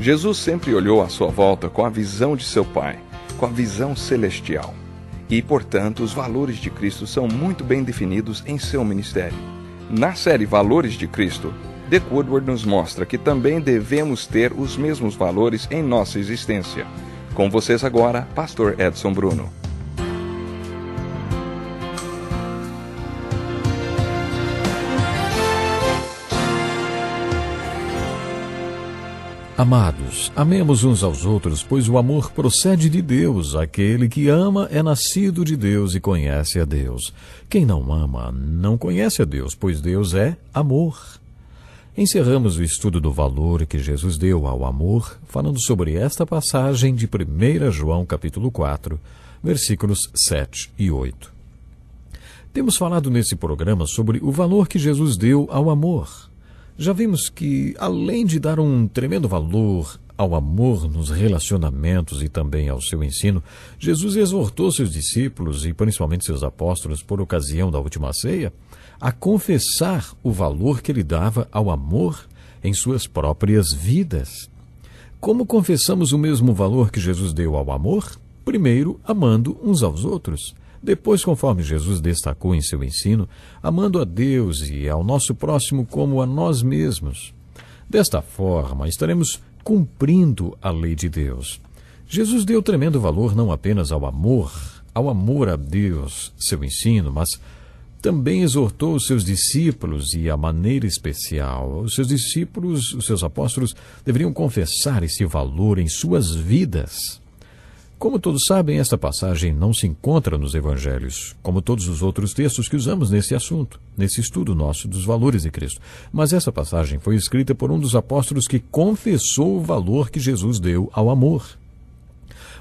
Jesus sempre olhou à sua volta com a visão de seu Pai, com a visão celestial. E, portanto, os valores de Cristo são muito bem definidos em seu ministério. Na série Valores de Cristo, The Woodward nos mostra que também devemos ter os mesmos valores em nossa existência. Com vocês agora, Pastor Edson Bruno. Amados, amemos uns aos outros, pois o amor procede de Deus. Aquele que ama é nascido de Deus e conhece a Deus. Quem não ama não conhece a Deus, pois Deus é amor. Encerramos o estudo do valor que Jesus deu ao amor, falando sobre esta passagem de 1 João capítulo 4, versículos 7 e 8. Temos falado nesse programa sobre o valor que Jesus deu ao amor. Já vimos que, além de dar um tremendo valor ao amor nos relacionamentos e também ao seu ensino, Jesus exortou seus discípulos e principalmente seus apóstolos, por ocasião da última ceia, a confessar o valor que ele dava ao amor em suas próprias vidas. Como confessamos o mesmo valor que Jesus deu ao amor? Primeiro, amando uns aos outros. Depois, conforme Jesus destacou em seu ensino, amando a Deus e ao nosso próximo como a nós mesmos. Desta forma, estaremos cumprindo a lei de Deus. Jesus deu tremendo valor não apenas ao amor, ao amor a Deus, seu ensino, mas também exortou os seus discípulos e a maneira especial. Os seus discípulos, os seus apóstolos, deveriam confessar esse valor em suas vidas. Como todos sabem, esta passagem não se encontra nos evangelhos, como todos os outros textos que usamos nesse assunto, nesse estudo nosso dos valores de Cristo. Mas essa passagem foi escrita por um dos apóstolos que confessou o valor que Jesus deu ao amor.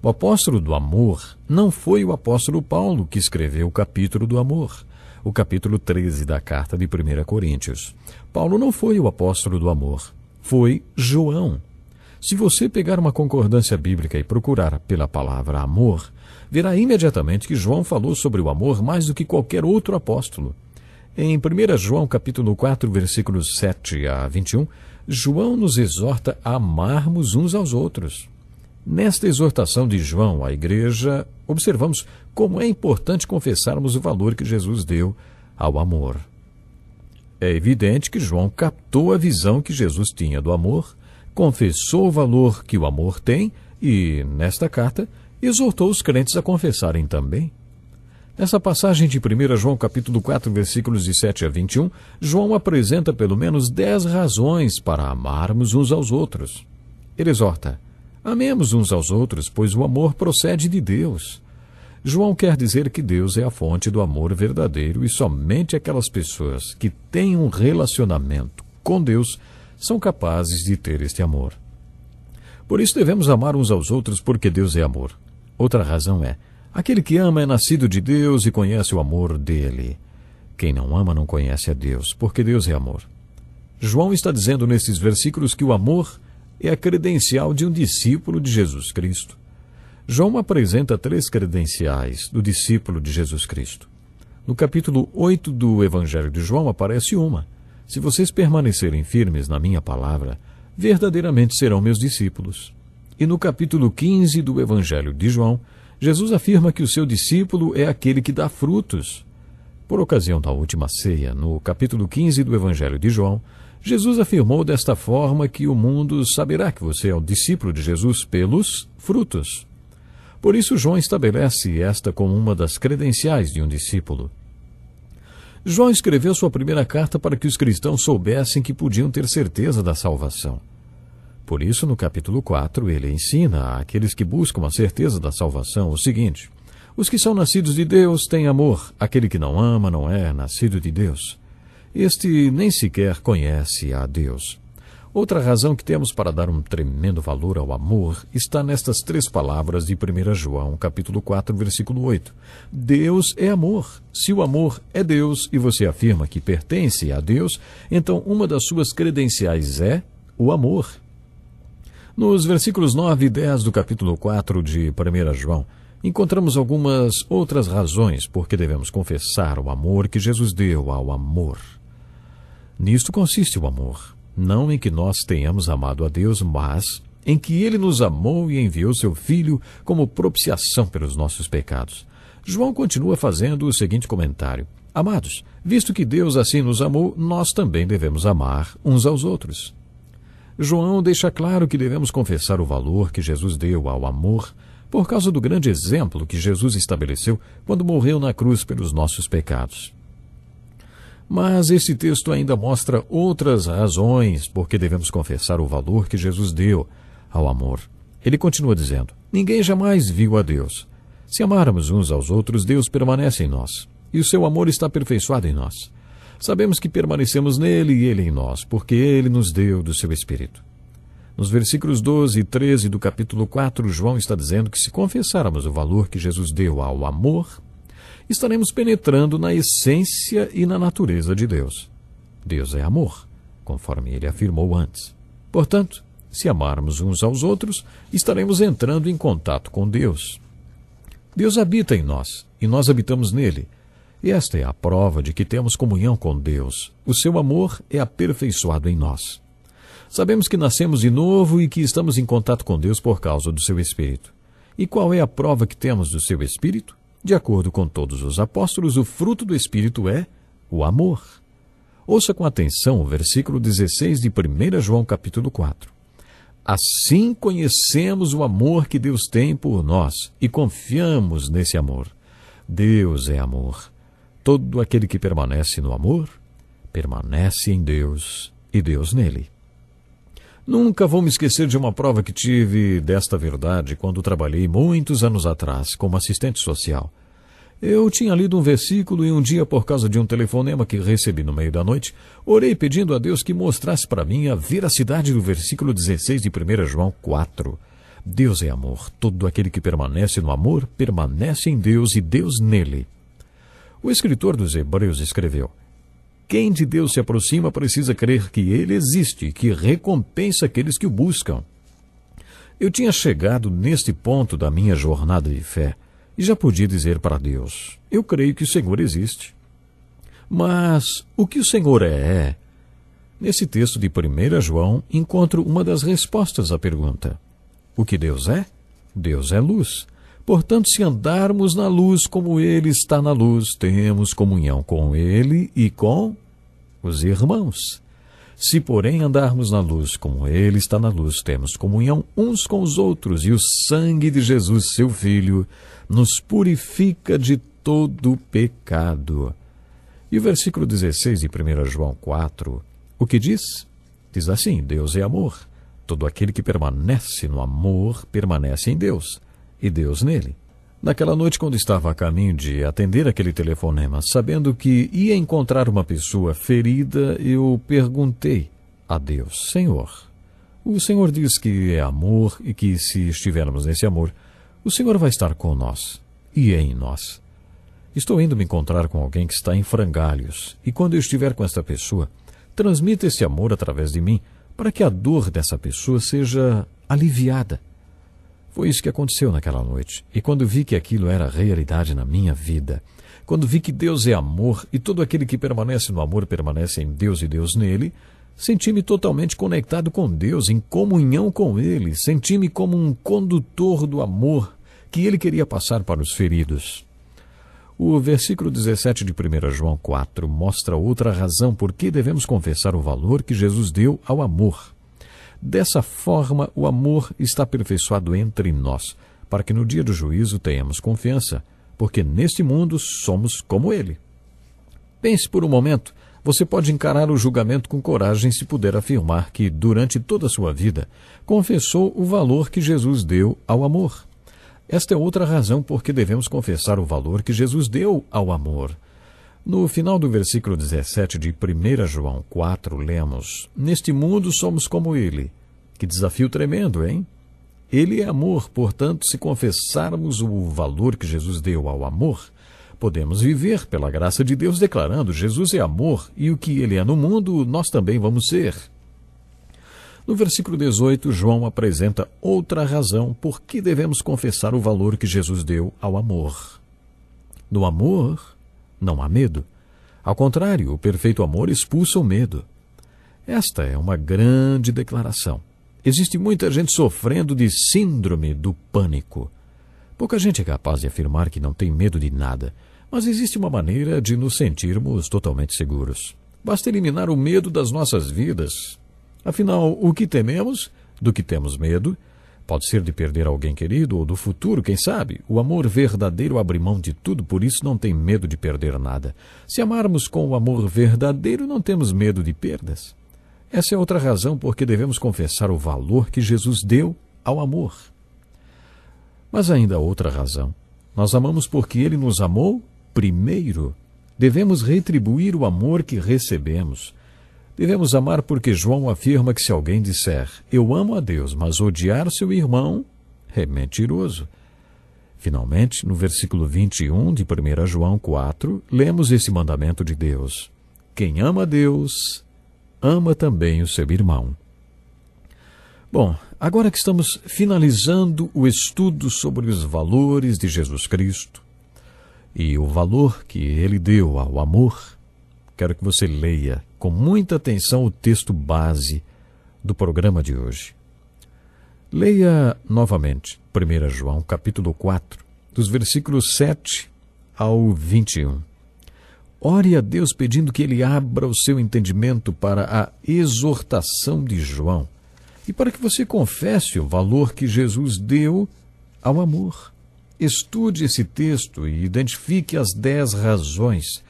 O apóstolo do amor não foi o apóstolo Paulo que escreveu o capítulo do amor, o capítulo 13 da carta de 1 Coríntios. Paulo não foi o apóstolo do amor, foi João, se você pegar uma concordância bíblica e procurar pela palavra amor, verá imediatamente que João falou sobre o amor mais do que qualquer outro apóstolo. Em 1 João capítulo 4, versículos 7 a 21, João nos exorta a amarmos uns aos outros. Nesta exortação de João à igreja, observamos como é importante confessarmos o valor que Jesus deu ao amor. É evidente que João captou a visão que Jesus tinha do amor confessou o valor que o amor tem e, nesta carta, exortou os crentes a confessarem também. Nessa passagem de 1 João capítulo 4, versículos de 7 a 21, João apresenta pelo menos dez razões para amarmos uns aos outros. Ele exorta, amemos uns aos outros, pois o amor procede de Deus. João quer dizer que Deus é a fonte do amor verdadeiro e somente aquelas pessoas que têm um relacionamento com Deus são capazes de ter este amor. Por isso devemos amar uns aos outros, porque Deus é amor. Outra razão é: aquele que ama é nascido de Deus e conhece o amor dele. Quem não ama não conhece a Deus, porque Deus é amor. João está dizendo nesses versículos que o amor é a credencial de um discípulo de Jesus Cristo. João apresenta três credenciais do discípulo de Jesus Cristo. No capítulo 8 do Evangelho de João aparece uma, se vocês permanecerem firmes na minha palavra, verdadeiramente serão meus discípulos. E no capítulo 15 do Evangelho de João, Jesus afirma que o seu discípulo é aquele que dá frutos. Por ocasião da última ceia, no capítulo 15 do Evangelho de João, Jesus afirmou desta forma que o mundo saberá que você é o discípulo de Jesus pelos frutos. Por isso, João estabelece esta como uma das credenciais de um discípulo. João escreveu sua primeira carta para que os cristãos soubessem que podiam ter certeza da salvação. Por isso, no capítulo 4, ele ensina àqueles que buscam a certeza da salvação o seguinte: Os que são nascidos de Deus têm amor, aquele que não ama não é nascido de Deus. Este nem sequer conhece a Deus. Outra razão que temos para dar um tremendo valor ao amor está nestas três palavras de 1 João, capítulo 4, versículo 8. Deus é amor. Se o amor é Deus e você afirma que pertence a Deus, então uma das suas credenciais é o amor. Nos versículos 9 e 10 do capítulo 4 de 1 João, encontramos algumas outras razões por que devemos confessar o amor que Jesus deu ao amor. Nisto consiste o amor não em que nós tenhamos amado a Deus, mas em que ele nos amou e enviou seu Filho como propiciação pelos nossos pecados. João continua fazendo o seguinte comentário: Amados, visto que Deus assim nos amou, nós também devemos amar uns aos outros. João deixa claro que devemos confessar o valor que Jesus deu ao amor por causa do grande exemplo que Jesus estabeleceu quando morreu na cruz pelos nossos pecados. Mas esse texto ainda mostra outras razões por que devemos confessar o valor que Jesus deu ao amor. Ele continua dizendo: Ninguém jamais viu a Deus. Se amarmos uns aos outros, Deus permanece em nós, e o seu amor está aperfeiçoado em nós. Sabemos que permanecemos nele e ele em nós, porque ele nos deu do seu Espírito. Nos versículos 12 e 13 do capítulo 4, João está dizendo que se confessarmos o valor que Jesus deu ao amor, estaremos penetrando na essência e na natureza de Deus. Deus é amor, conforme ele afirmou antes. Portanto, se amarmos uns aos outros, estaremos entrando em contato com Deus. Deus habita em nós e nós habitamos nele. Esta é a prova de que temos comunhão com Deus. O seu amor é aperfeiçoado em nós. Sabemos que nascemos de novo e que estamos em contato com Deus por causa do seu Espírito. E qual é a prova que temos do seu Espírito? De acordo com todos os apóstolos, o fruto do Espírito é o amor. Ouça com atenção o versículo 16 de 1 João capítulo 4. Assim conhecemos o amor que Deus tem por nós e confiamos nesse amor. Deus é amor. Todo aquele que permanece no amor, permanece em Deus e Deus nele. Nunca vou me esquecer de uma prova que tive desta verdade quando trabalhei muitos anos atrás como assistente social. Eu tinha lido um versículo e um dia, por causa de um telefonema que recebi no meio da noite, orei pedindo a Deus que mostrasse para mim a veracidade do versículo 16 de 1 João 4. Deus é amor. Todo aquele que permanece no amor permanece em Deus e Deus nele. O escritor dos Hebreus escreveu: quem de Deus se aproxima precisa crer que ele existe, que recompensa aqueles que o buscam. Eu tinha chegado neste ponto da minha jornada de fé e já podia dizer para Deus: Eu creio que o Senhor existe. Mas o que o Senhor é? é? Nesse texto de 1 João encontro uma das respostas à pergunta: O que Deus é? Deus é luz. Portanto, se andarmos na luz como Ele está na luz, temos comunhão com Ele e com os irmãos. Se, porém, andarmos na luz como Ele está na luz, temos comunhão uns com os outros, e o sangue de Jesus, seu Filho, nos purifica de todo pecado. E o versículo 16 de 1 João 4, o que diz? Diz assim: Deus é amor. Todo aquele que permanece no amor permanece em Deus e Deus nele. Naquela noite, quando estava a caminho de atender aquele telefonema, sabendo que ia encontrar uma pessoa ferida, eu perguntei a Deus: Senhor, o Senhor diz que é amor e que se estivermos nesse amor, o Senhor vai estar com nós e é em nós. Estou indo me encontrar com alguém que está em frangalhos, e quando eu estiver com esta pessoa, transmita esse amor através de mim para que a dor dessa pessoa seja aliviada foi isso que aconteceu naquela noite. E quando vi que aquilo era realidade na minha vida, quando vi que Deus é amor e todo aquele que permanece no amor permanece em Deus e Deus nele, senti-me totalmente conectado com Deus, em comunhão com Ele, senti-me como um condutor do amor que Ele queria passar para os feridos. O versículo 17 de 1 João 4 mostra outra razão por que devemos confessar o valor que Jesus deu ao amor. Dessa forma, o amor está aperfeiçoado entre nós, para que no dia do juízo tenhamos confiança, porque neste mundo somos como ele. Pense por um momento. Você pode encarar o julgamento com coragem se puder afirmar que, durante toda a sua vida, confessou o valor que Jesus deu ao amor. Esta é outra razão por que devemos confessar o valor que Jesus deu ao amor. No final do versículo 17 de 1 João 4, lemos: Neste mundo somos como ele. Que desafio tremendo, hein? Ele é amor, portanto, se confessarmos o valor que Jesus deu ao amor, podemos viver pela graça de Deus declarando: Jesus é amor e o que ele é no mundo, nós também vamos ser. No versículo 18, João apresenta outra razão por que devemos confessar o valor que Jesus deu ao amor. No amor, não há medo. Ao contrário, o perfeito amor expulsa o medo. Esta é uma grande declaração. Existe muita gente sofrendo de síndrome do pânico. Pouca gente é capaz de afirmar que não tem medo de nada, mas existe uma maneira de nos sentirmos totalmente seguros. Basta eliminar o medo das nossas vidas. Afinal, o que tememos, do que temos medo, Pode ser de perder alguém querido ou do futuro, quem sabe? O amor verdadeiro abre mão de tudo, por isso não tem medo de perder nada. Se amarmos com o amor verdadeiro, não temos medo de perdas. Essa é outra razão por que devemos confessar o valor que Jesus deu ao amor. Mas ainda outra razão. Nós amamos porque ele nos amou primeiro. Devemos retribuir o amor que recebemos. Devemos amar porque João afirma que se alguém disser eu amo a Deus, mas odiar seu irmão, é mentiroso. Finalmente, no versículo 21 de 1 João 4, lemos esse mandamento de Deus: Quem ama a Deus, ama também o seu irmão. Bom, agora que estamos finalizando o estudo sobre os valores de Jesus Cristo e o valor que ele deu ao amor, quero que você leia com muita atenção o texto base do programa de hoje. Leia novamente 1 João capítulo 4, dos versículos 7 ao 21. Ore a Deus pedindo que ele abra o seu entendimento para a exortação de João e para que você confesse o valor que Jesus deu ao amor. Estude esse texto e identifique as dez razões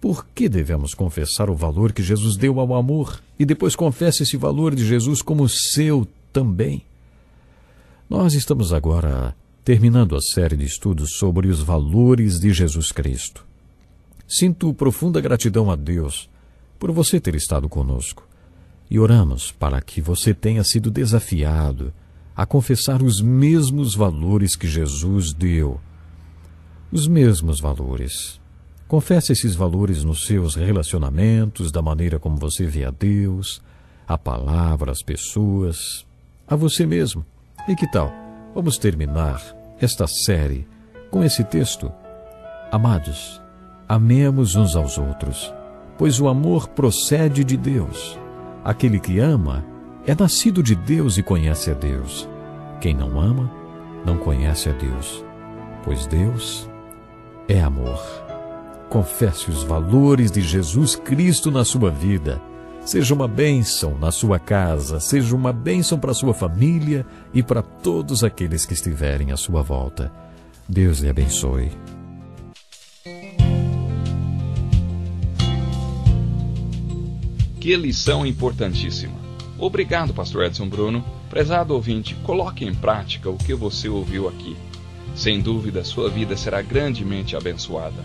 por que devemos confessar o valor que Jesus deu ao amor e depois confesse esse valor de Jesus como seu também? Nós estamos agora terminando a série de estudos sobre os valores de Jesus Cristo. Sinto profunda gratidão a Deus por você ter estado conosco e oramos para que você tenha sido desafiado a confessar os mesmos valores que Jesus deu. Os mesmos valores Confesse esses valores nos seus relacionamentos, da maneira como você vê a Deus, a palavra, as pessoas, a você mesmo. E que tal? Vamos terminar esta série com esse texto. Amados, amemos uns aos outros, pois o amor procede de Deus. Aquele que ama é nascido de Deus e conhece a Deus. Quem não ama, não conhece a Deus, pois Deus é amor. Confesse os valores de Jesus Cristo na sua vida. Seja uma bênção na sua casa, seja uma bênção para a sua família e para todos aqueles que estiverem à sua volta. Deus lhe abençoe. Que lição importantíssima. Obrigado, Pastor Edson Bruno. Prezado ouvinte, coloque em prática o que você ouviu aqui. Sem dúvida, sua vida será grandemente abençoada.